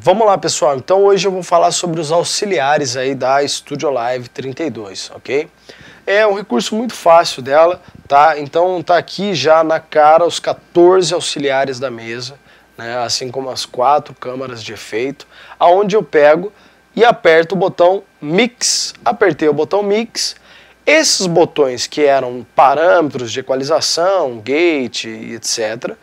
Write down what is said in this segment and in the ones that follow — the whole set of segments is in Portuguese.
Vamos lá, pessoal. Então hoje eu vou falar sobre os auxiliares aí da Studio Live 32, ok? É um recurso muito fácil dela, tá? Então tá aqui já na cara os 14 auxiliares da mesa, né? Assim como as quatro câmaras de efeito, aonde eu pego e aperto o botão Mix. Apertei o botão Mix. Esses botões que eram parâmetros de equalização, gate, etc.,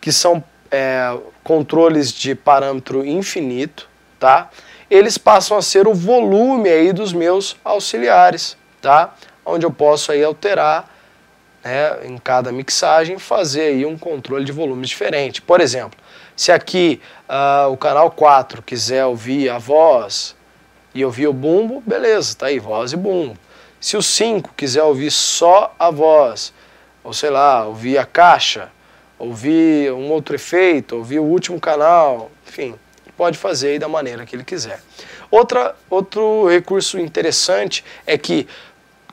que são é, controles de parâmetro infinito, tá? Eles passam a ser o volume aí dos meus auxiliares, tá? Onde eu posso aí alterar né, em cada mixagem, fazer aí um controle de volumes diferente. Por exemplo, se aqui uh, o canal 4 quiser ouvir a voz e ouvir o bumbo, beleza, tá aí, voz e bumbo. Se o 5 quiser ouvir só a voz, ou sei lá, ouvir a caixa, ouvir um outro efeito, ouvir o último canal, enfim, pode fazer aí da maneira que ele quiser. Outra, outro recurso interessante é que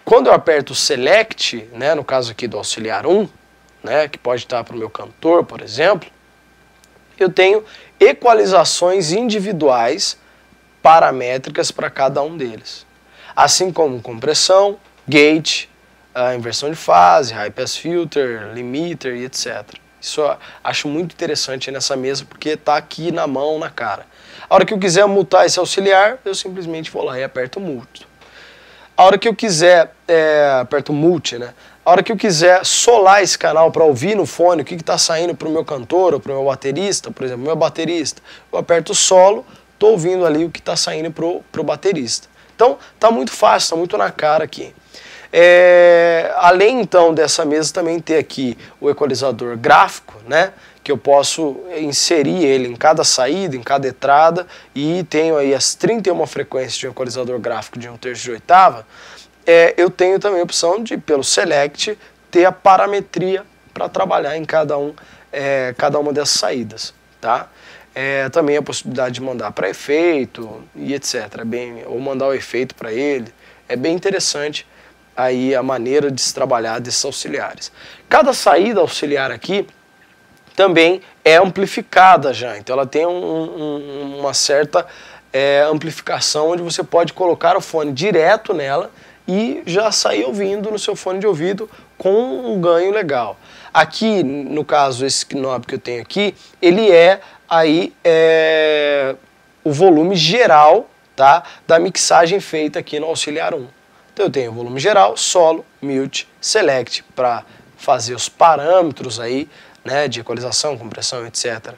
quando eu aperto Select, né, no caso aqui do auxiliar 1, né, que pode estar para o meu cantor, por exemplo, eu tenho equalizações individuais paramétricas para cada um deles. Assim como compressão, gate, a inversão de fase, high pass filter, limiter e etc. Isso eu acho muito interessante nessa mesa, porque está aqui na mão, na cara. A hora que eu quiser multar esse auxiliar, eu simplesmente vou lá e aperto multo. A hora que eu quiser, é, aperto multi, né? A hora que eu quiser solar esse canal para ouvir no fone o que está saindo para o meu cantor ou para o meu baterista, por exemplo, meu baterista, eu aperto solo, estou ouvindo ali o que está saindo para o baterista. Então, tá muito fácil, tá muito na cara aqui. É, além então dessa mesa também ter aqui o equalizador gráfico, né? que eu posso inserir ele em cada saída, em cada entrada, e tenho aí as 31 frequências de um equalizador gráfico de um terço de oitava, é, eu tenho também a opção de, pelo Select, ter a parametria para trabalhar em cada, um, é, cada uma dessas saídas. Tá? É, também a possibilidade de mandar para efeito e etc. Bem, ou mandar o efeito para ele. É bem interessante aí a maneira de se trabalhar desses auxiliares. Cada saída auxiliar aqui também é amplificada já, então ela tem um, um, uma certa é, amplificação onde você pode colocar o fone direto nela e já sair ouvindo no seu fone de ouvido com um ganho legal. Aqui, no caso, esse knob que eu tenho aqui, ele é aí é, o volume geral tá, da mixagem feita aqui no Auxiliar 1. Então eu tenho volume geral, solo, mute, select para fazer os parâmetros aí, né, de equalização, compressão, etc.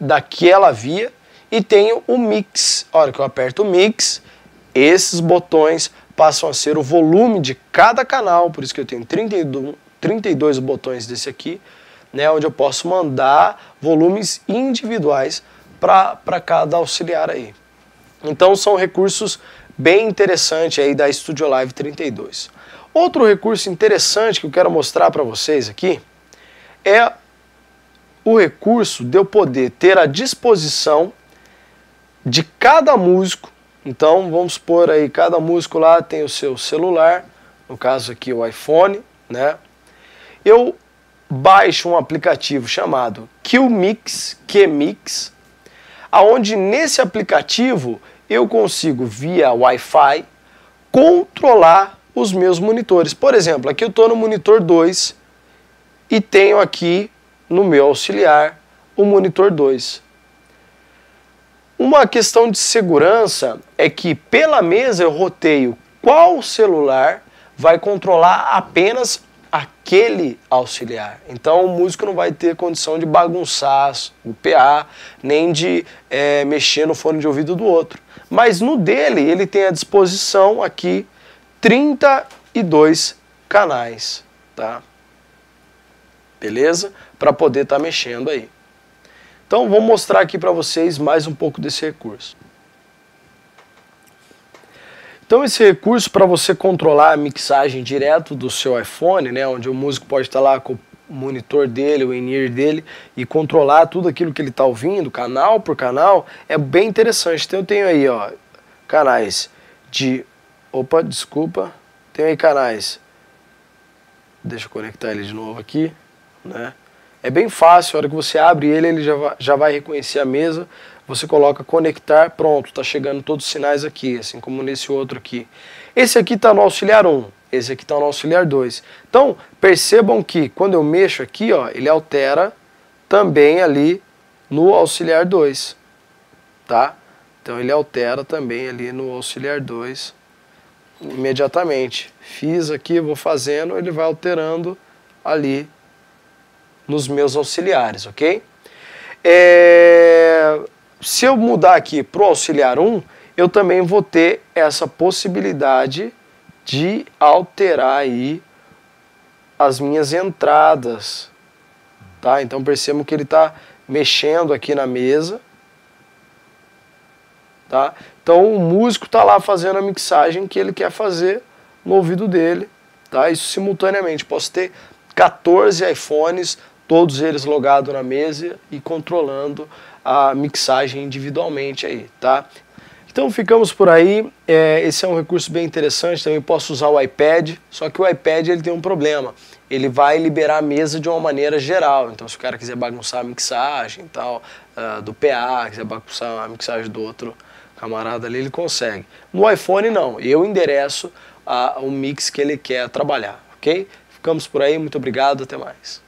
Daquela via e tenho o mix. A hora que eu aperto o mix, esses botões passam a ser o volume de cada canal, por isso que eu tenho 32, 32 botões desse aqui, né, onde eu posso mandar volumes individuais para cada auxiliar aí. Então são recursos bem interessante aí da Studio Live 32. Outro recurso interessante que eu quero mostrar para vocês aqui é o recurso de eu poder ter à disposição de cada músico. Então, vamos supor aí, cada músico lá tem o seu celular, no caso aqui o iPhone, né? Eu baixo um aplicativo chamado QMix, QMix, aonde nesse aplicativo eu consigo, via Wi-Fi, controlar os meus monitores. Por exemplo, aqui eu estou no monitor 2 e tenho aqui no meu auxiliar o monitor 2. Uma questão de segurança é que pela mesa eu roteio qual celular vai controlar apenas aquele auxiliar. Então o músico não vai ter condição de bagunçar o PA, nem de é, mexer no fone de ouvido do outro. Mas no dele, ele tem à disposição aqui 32 canais, tá? Beleza? Para poder estar tá mexendo aí. Então vou mostrar aqui para vocês mais um pouco desse recurso. Então esse recurso para você controlar a mixagem direto do seu iPhone, né, onde o músico pode estar lá com o monitor dele, o in-ear dele e controlar tudo aquilo que ele está ouvindo, canal por canal, é bem interessante. Então eu tenho aí, ó, canais de, opa, desculpa, tenho aí canais. Deixa eu conectar ele de novo aqui, né? É bem fácil, a hora que você abre ele, ele já vai, já vai reconhecer a mesa. Você coloca conectar, pronto, está chegando todos os sinais aqui, assim como nesse outro aqui. Esse aqui está no auxiliar 1, esse aqui está no auxiliar 2. Então, percebam que quando eu mexo aqui, ó, ele altera também ali no auxiliar 2. Tá? Então ele altera também ali no auxiliar 2 imediatamente. Fiz aqui, vou fazendo, ele vai alterando ali nos meus auxiliares, ok? É se eu mudar aqui para o auxiliar 1, eu também vou ter essa possibilidade de alterar aí as minhas entradas. Tá? Então percebam que ele está mexendo aqui na mesa. Tá? Então o músico está lá fazendo a mixagem que ele quer fazer no ouvido dele. Tá? Isso simultaneamente. Posso ter 14 iPhones todos eles logados na mesa e controlando a mixagem individualmente aí, tá? Então ficamos por aí. É, esse é um recurso bem interessante. Também posso usar o iPad, só que o iPad ele tem um problema. Ele vai liberar a mesa de uma maneira geral. Então se o cara quiser bagunçar a mixagem tal uh, do PA, quiser bagunçar a mixagem do outro camarada ali, ele consegue. No iPhone não. Eu endereço ah, o mix que ele quer trabalhar, ok? Ficamos por aí. Muito obrigado. Até mais.